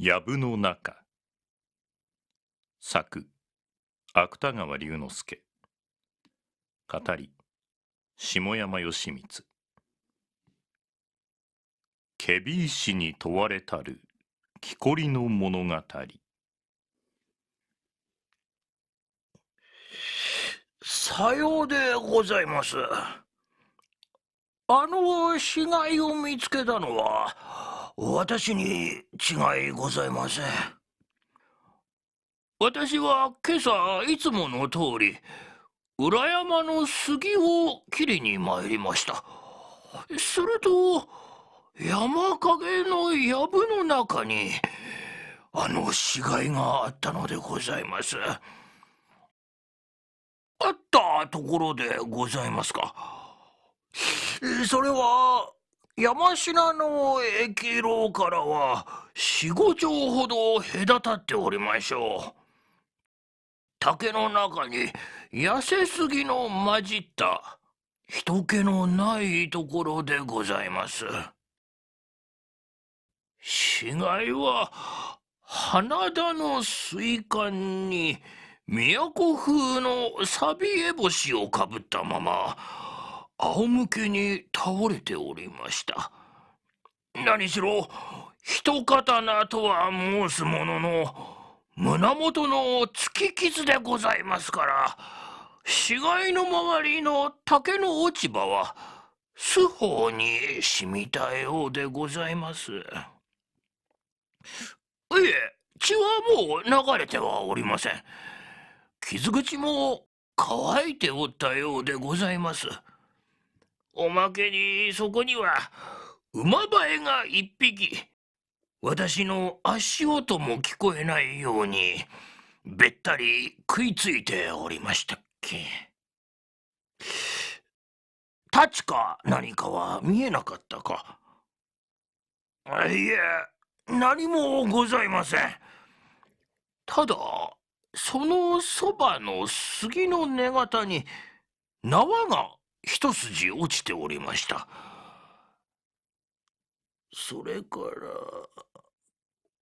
藪の中作芥川龍之介語り下山義満ケビー氏に問われたる木こりの物語さようでございますあの死骸を見つけたのは私に違いございません。私は今朝いつもの通り、裏山の杉を切りに参りました。すると、山陰の藪の中に、あの死骸があったのでございます。あったところでございますか。それは、山科の駅楼からは四五丁ほど隔たっておりましょう竹の中に痩せすぎの混じった人気のないところでございます死骸は花田の水管に都風の錆ビ星をかぶったまま仰向けに倒れておりました何しろ一刀とは申すものの胸元の突き傷でございますから死骸の周りの竹の落ち葉は素方に染みたようでございます。いえ血はもう流れてはおりません傷口も乾いておったようでございます。おまけにそこには馬バエが一匹私の足音も聞こえないようにべったり食いついておりましたっけ立ちか何かは見えなかったかいえ何もございませんただそのそばの杉の根方に縄が一筋落ちておりましたそれから